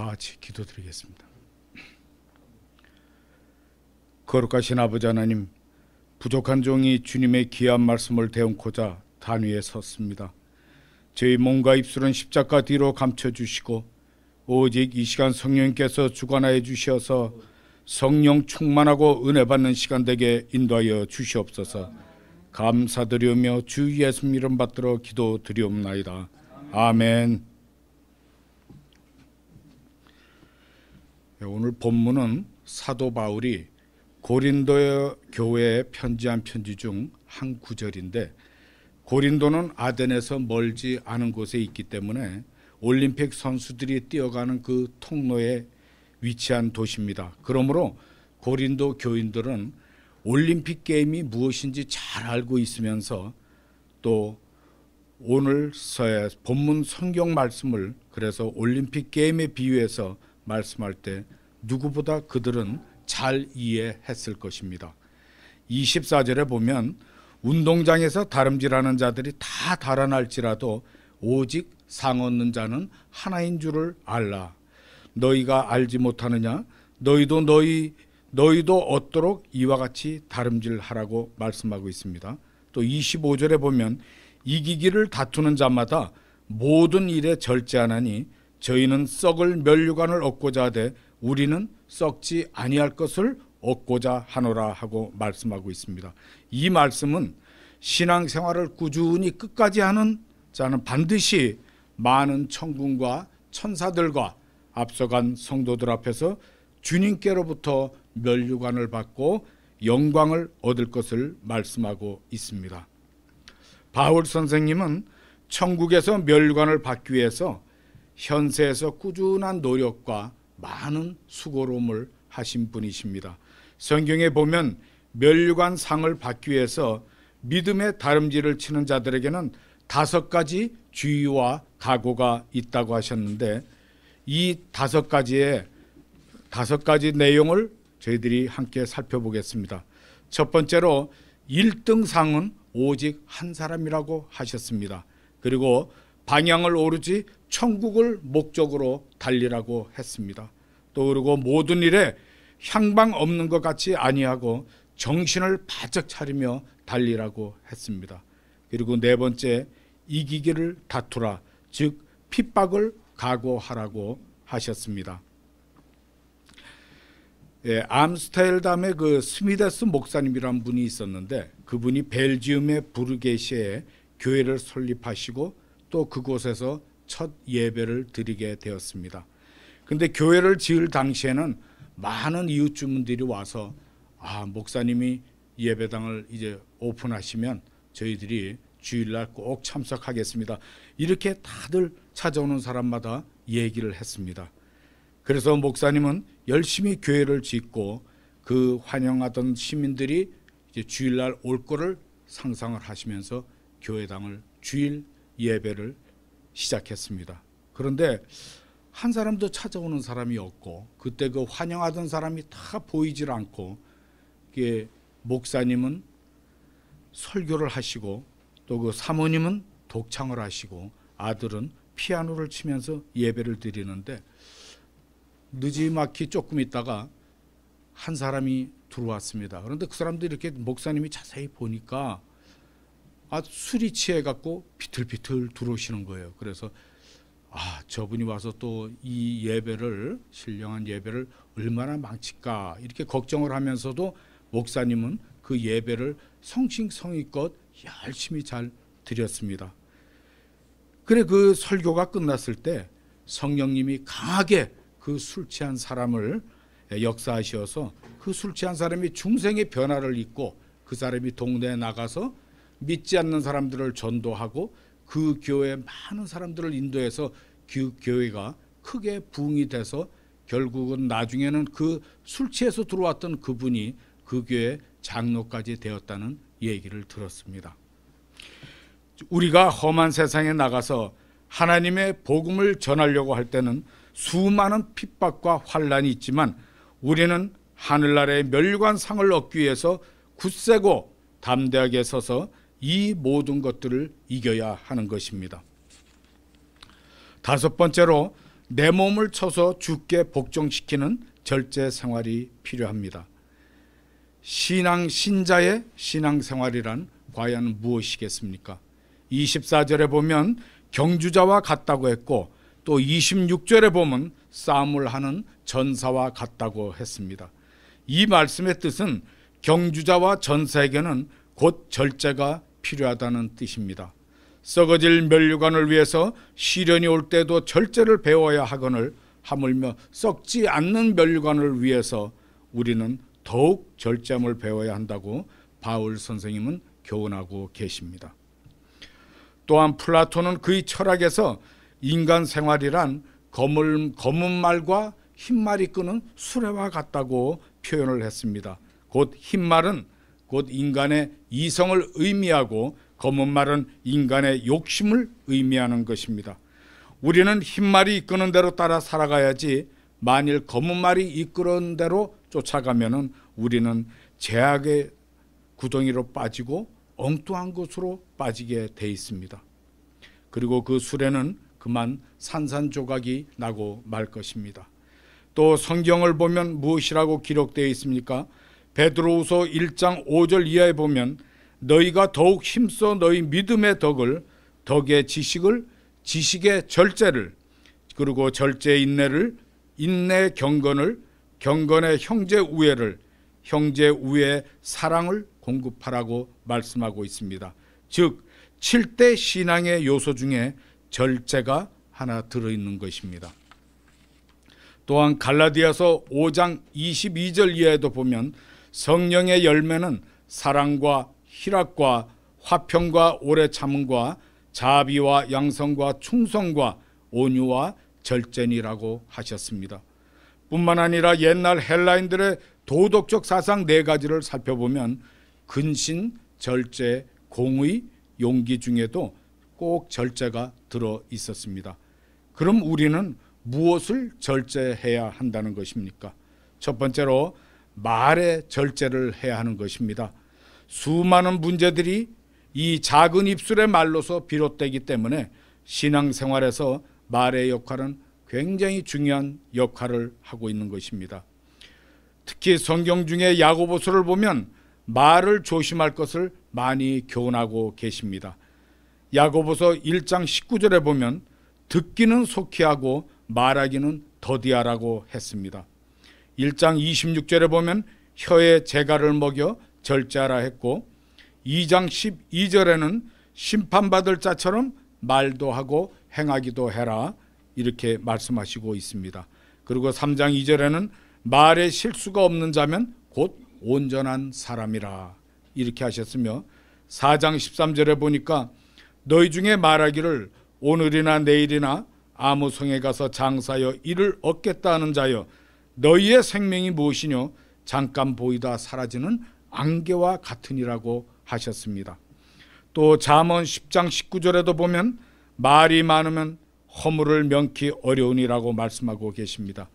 다 같이 기도드리겠습니다. 거룩하신 아버지 하나님, 부족한 종이 주님의 귀한 말씀을 대응코자 단 위에 섰습니다. 저희 몸과 입술은 십자가 뒤로 감춰 주시고 오직 이 시간 성령께서 주관하여 주시서 성령 충만하고 은혜 받는 시간 되게 인도하여 주시옵소서. 감사드리며 주 예수 이름 받들어 기도드리옵나이다. 아멘. 예, 오늘 본문은 사도 바울이 고린도 교회에 편지한 편지 중 한 구절인데 고린도는 아덴에서 멀지 않은 곳에 있기 때문에 올림픽 선수들이 뛰어가는 그 통로에 위치한 도시입니다. 그러므로 고린도 교인들은 올림픽 게임이 무엇인지 잘 알고 있으면서 또 오늘서의 본문 성경 말씀을 그래서 올림픽 게임에 비유해서 말씀할 때 누구보다 그들은 잘 이해했을 것입니다. 24절에 보면 운동장에서 다름질하는 자들이 다 달아날지라도 오직 상 얻는 자는 하나인 줄을 알라. 너희가 알지 못하느냐? 너희도 너희 너희도 얻도록 이와 같이 다름질하라고 말씀하고 있습니다. 또 25절에 보면 이기기를 다투는 자마다 모든 일에 절제하나니 저희는 썩을 면류관을 얻고자 하되 우리는 썩지 아니할 것을 얻고자 하노라 하고 말씀하고 있습니다. 이 말씀은 신앙생활을 꾸준히 끝까지 하는 자는 반드시 많은 천군과 천사들과 앞서간 성도들 앞에서 주님께로부터 멸류관을 받고 영광을 얻을 것을 말씀하고 있습니다. 바울 선생님은 천국에서 멸관을 받기 위해서 현세에서 꾸준한 노력과 많은 수고로움을 하신 분이십니다. 성경에 보면 멸관상을 받기 위해서 믿음의 다름질을 치는 자들에게는 다섯 가지 주의와 각오가 있다고 하셨는데 이 다섯 가지의 다섯 가지 내용을 저희들이 함께 살펴보겠습니다. 첫 번째로 1등상은 오직 한 사람이라고 하셨습니다. 그리고 방향을 오르지 천국을 목적으로 달리라고 했습니다. 또 그리고 모든 일에 향방 없는 것 같이 아니하고 정신을 바짝 차리며 달리라고 했습니다. 그리고 네 번째 이기기를 다투라 즉 핍박을 각오하라고 하셨습니다. 예, 암스테르담의 그 스미데스 목사님이란 분이 있었는데 그분이 벨지움의 부르게시에 교회를 설립하시고 또 그곳에서 첫 예배를 드리게 되었습니다. 근데 교회를 지을 당시에는 많은 이웃 주민들이 와서 아, 목사님이 예배당을 이제 오픈하시면 저희들이 주일날 꼭 참석하겠습니다. 이렇게 다들 찾아오는 사람마다 얘기를 했습니다. 그래서 목사님은 열심히 교회를 짓고 그 환영하던 시민들이 이제 주일날 올 거를 상상을 하시면서 교회당을 주일 예배를 시작했습니다. 그런데 한 사람도 찾아오는 사람이 없고 그때 그 환영하던 사람이 다 보이질 않고 목사님은 설교를 하시고 또 그 사모님은 독창을 하시고 아들은 피아노를 치면서 예배를 드리는데 늦지막히 조금 있다가 한 사람이 들어왔습니다. 그런데 그 사람도 이렇게 목사님이 자세히 보니까 아 술이 취해 갖고 비틀비틀 들어오시는 거예요. 그래서 아 저분이 와서 또 이 예배를 신령한 예배를 얼마나 망칠까 이렇게 걱정을 하면서도 목사님은 그 예배를 성심성의껏 열심히 잘 드렸습니다. 그래 그 설교가 끝났을 때 성령님이 강하게 그 술 취한 사람을 역사하셔서 그 술 취한 사람이 중생의 변화를 입고 그 사람이 동네에 나가서 믿지 않는 사람들을 전도하고 그 교회 많은 사람들을 인도해서 그 교회가 크게 부흥이 돼서 결국은 나중에는 그 술 취해서 들어왔던 그분이 그 교회 장로까지 되었다는 얘기를 들었습니다. 우리가 험한 세상에 나가서 하나님의 복음을 전하려고 할 때는 수많은 핍박과 환란이 있지만 우리는 하늘나라의 멸관상을 얻기 위해서 굳세고 담대하게 서서 이 모든 것들을 이겨야 하는 것입니다. 다섯 번째로 내 몸을 쳐서 죽게 복종시키는 절제 생활이 필요합니다. 신앙 신자의 신앙 생활이란 과연 무엇이겠습니까? 24절에 보면 경주자와 같다고 했고 또 26절에 보면 싸움을 하는 전사와 같다고 했습니다. 이 말씀의 뜻은 경주자와 전사에게는 곧 절제가 필요하다는 뜻입니다. 썩어질 멸류관을 위해서 시련이 올 때도 절제를 배워야 하거늘 하물며 썩지 않는 멸류관을 위해서 우리는 더욱 절제함을 배워야 한다고 바울 선생님은 교훈하고 계십니다. 또한 플라톤은 그의 철학에서 인간 생활이란 검은, 검은 말과 흰말이 끄는 수레와 같다고 표현을 했습니다. 곧 흰말은 곧 인간의 이성을 의미하고 검은 말은 인간의 욕심을 의미하는 것입니다. 우리는 흰말이 이끄는 대로 따라 살아가야지 만일 검은 말이 이끄는 대로 쫓아가면 우리는 제약의 구덩이로 빠지고 엉뚱한 곳으로 빠지게 돼 있습니다. 그리고 그 수레는 그만 산산조각이 나고 말 것입니다. 또 성경을 보면 무엇이라고 기록되어 있습니까? 베드로우서 1장 5절 이하에 보면 너희가 더욱 힘써 너희 믿음의 덕을 덕의 지식을 지식의 절제를 그리고 절제 인내를 인내 경건을 경건의 형제 우애를 형제 우애 의 사랑을 공급하라고 말씀하고 있습니다. 즉 7대 신앙의 요소 중에 절제가 하나 들어 있는 것입니다. 또한 갈라디아서 5장 22절 이하에도 보면 성령의 열매는 사랑과 희락과 화평과 오래 참음과 자비와 양성과 충성과 온유와 절제니라고 하셨습니다. 뿐만 아니라 옛날 헬라인들의 도덕적 사상 네 가지를 살펴보면 근신, 절제, 공의, 용기 중에도 꼭 절제가 들어 있었습니다. 그럼 우리는 무엇을 절제해야 한다는 것입니까? 첫 번째로 말에 절제를 해야 하는 것입니다. 수많은 문제들이 이 작은 입술의 말로서 비롯되기 때문에 신앙생활에서 말의 역할은 굉장히 중요한 역할을 하고 있는 것입니다. 특히 성경 중에 야고보서를 보면 말을 조심할 것을 많이 교훈하고 계십니다. 야고보서 1장 19절에 보면 듣기는 속히 하고 말하기는 더디하라고 했습니다. 1장 26절에 보면 혀에 재갈을 먹여 절제하라 했고 2장 12절에는 심판받을 자처럼 말도 하고 행하기도 해라 이렇게 말씀하시고 있습니다. 그리고 3장 2절에는 말에 실수가 없는 자면 곧 온전한 사람이라 이렇게 하셨으며 4장 13절에 보니까 너희 중에 말하기를 오늘이나 내일이나 아무 성에 가서 장사여 일을 얻겠다 하는 자여 너희의 생명이 무엇이뇨 잠깐 보이다 사라지는 안개와 같으니라고 하셨습니다. 또 잠언 10장 19절에도 보면 말이 많으면 허물을 명키 어려우니라고 말씀하고 계십니다.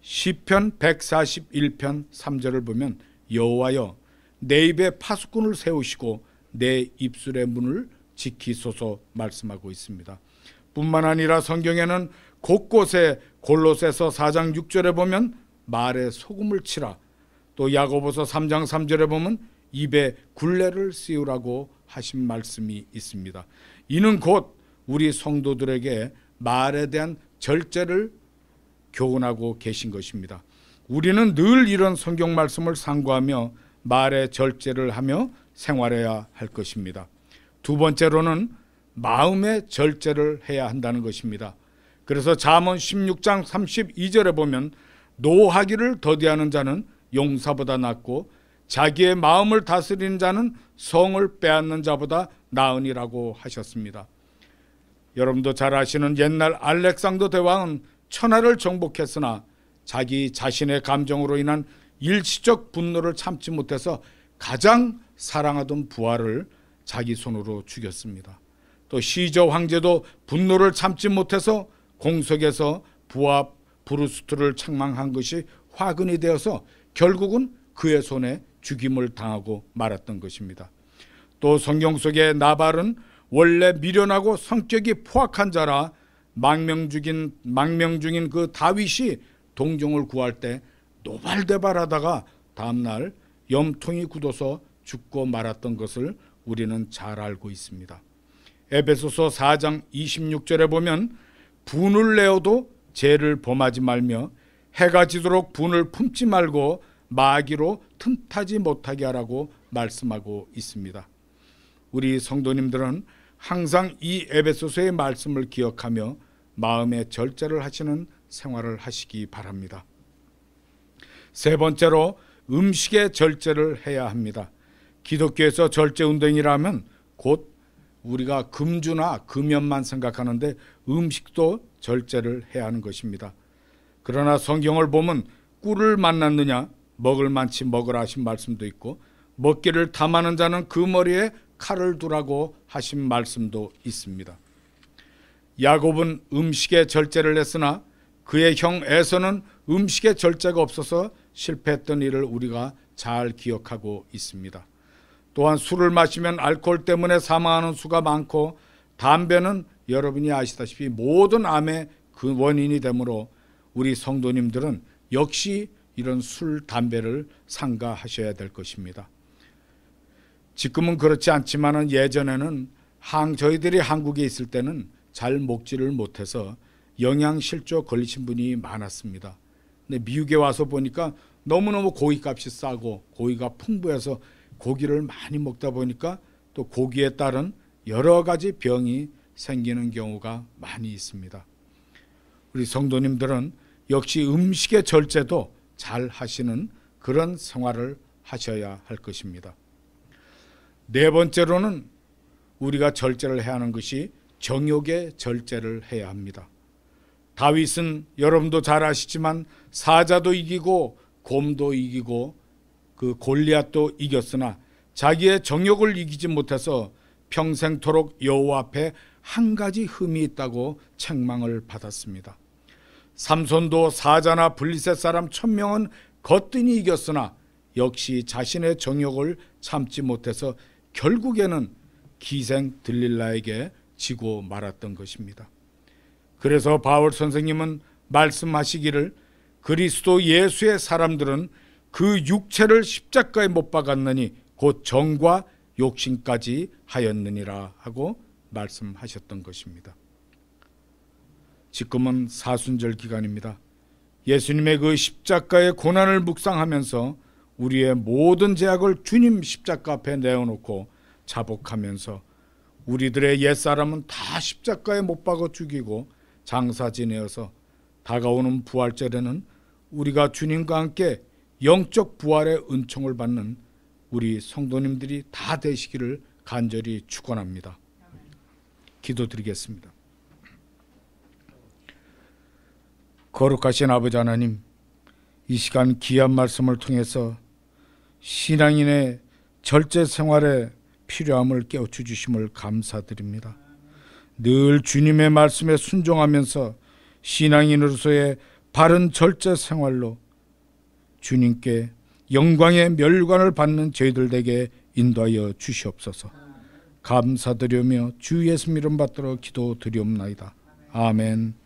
시편 141편 3절을 보면 여호와여 내 입에 파수꾼을 세우시고 내 입술의 문을 지키소서 말씀하고 있습니다. 뿐만 아니라 성경에는 곳곳에 골로새서 4장 6절에 보면 말에 소금을 치라. 또 야고보서 3장 3절에 보면 입에 굴레를 씌우라고 하신 말씀이 있습니다. 이는 곧 우리 성도들에게 말에 대한 절제를 교훈하고 계신 것입니다. 우리는 늘 이런 성경 말씀을 상고하며 말에 절제를 하며 생활해야 할 것입니다. 두 번째로는 마음의 절제를 해야 한다는 것입니다. 그래서 잠언 16장 32절에 보면 노하기를 더디하는 자는 용사보다 낫고 자기의 마음을 다스리는 자는 성을 빼앗는 자보다 나으니라고 하셨습니다. 여러분도 잘 아시는 옛날 알렉산더 대왕은 천하를 정복했으나 자기 자신의 감정으로 인한 일시적 분노를 참지 못해서 가장 사랑하던 부하를 자기 손으로 죽였습니다. 또 시저 황제도 분노를 참지 못해서 공석에서 부압 브루스트를 창망한 것이 화근이 되어서 결국은 그의 손에 죽임을 당하고 말았던 것입니다. 또 성경 속의 나발은 원래 미련하고 성격이 포악한 자라 망명 중인 망명 중인 그 다윗이 동정을 구할 때 노발대발하다가 다음 날 염통이 굳어서 죽고 말았던 것을 우리는 잘 알고 있습니다. 에베소서 4장 26절에 보면 분을 내어도 죄를 범하지 말며 해가 지도록 분을 품지 말고 마귀로 틈타지 못하게 하라고 말씀하고 있습니다. 우리 성도님들은 항상 이 에베소서의 말씀을 기억하며 마음의 절제를 하시는 생활을 하시기 바랍니다. 세 번째로 음식의 절제를 해야 합니다. 기독교에서 절제 운동이라면 곧 우리가 금주나 금연만 생각하는데 음식도 절제를 해야 하는 것입니다. 그러나 성경을 보면 꿀을 만났느냐 먹을 만치 먹으라 하신 말씀도 있고 먹기를 탐하는 자는 그 머리에 칼을 두라고 하신 말씀도 있습니다. 야곱은 음식에 절제를 했으나 그의 형 에서는 음식에 절제가 없어서 실패했던 일을 우리가 잘 기억하고 있습니다. 또한 술을 마시면 알코올 때문에 사망하는 수가 많고 담배는 여러분이 아시다시피 모든 암의 그 원인이 되므로 우리 성도님들은 역시 이런 술, 담배를 삼가하셔야 될 것입니다. 지금은 그렇지 않지만은 예전에는 항, 저희들이 한국에 있을 때는 잘 먹지를 못해서 영양실조 걸리신 분이 많았습니다. 근데 미국에 와서 보니까 너무너무 고기값이 싸고 고기가 풍부해서 고기를 많이 먹다 보니까 또 고기에 따른 여러 가지 병이 생기는 경우가 많이 있습니다. 우리 성도님들은 역시 음식의 절제도 잘 하시는 그런 생활을 하셔야 할 것입니다. 네 번째로는 우리가 절제를 해야 하는 것이 정욕의 절제를 해야 합니다. 다윗은 여러분도 잘 아시지만 사자도 이기고 곰도 이기고 그 골리앗도 이겼으나 자기의 정욕을 이기지 못해서 평생토록 여호와 앞에 한 가지 흠이 있다고 책망을 받았습니다. 삼손도 사자나 블리셋 사람 천명은 거뜬히 이겼으나 역시 자신의 정욕을 참지 못해서 결국에는 기생 들릴라에게 지고 말았던 것입니다. 그래서 바울 선생님은 말씀하시기를 그리스도 예수의 사람들은 그 육체를 십자가에 못 박았느니 곧 정과 욕심까지 하였느니라 하고 말씀하셨던 것입니다. 지금은 사순절 기간입니다. 예수님의 그 십자가의 고난을 묵상하면서 우리의 모든 제약을 주님 십자가 앞에 내어놓고 자복하면서 우리들의 옛사람은 다 십자가에 못 박아 죽이고 장사 지내어서 다가오는 부활절에는 우리가 주님과 함께 영적 부활의 은총을 받는 우리 성도님들이 다 되시기를 간절히 축원합니다. 기도드리겠습니다. 거룩하신 아버지 하나님, 이 시간 귀한 말씀을 통해서 신앙인의 절제 생활에 필요함을 깨우쳐 주심을 감사드립니다. 늘 주님의 말씀에 순종하면서 신앙인으로서의 바른 절제 생활로 주님께 영광의 멸관을 받는 저희들에게 인도하여 주시옵소서. 감사드리며 주 예수 이름 받들어 기도드리옵나이다. 아멘.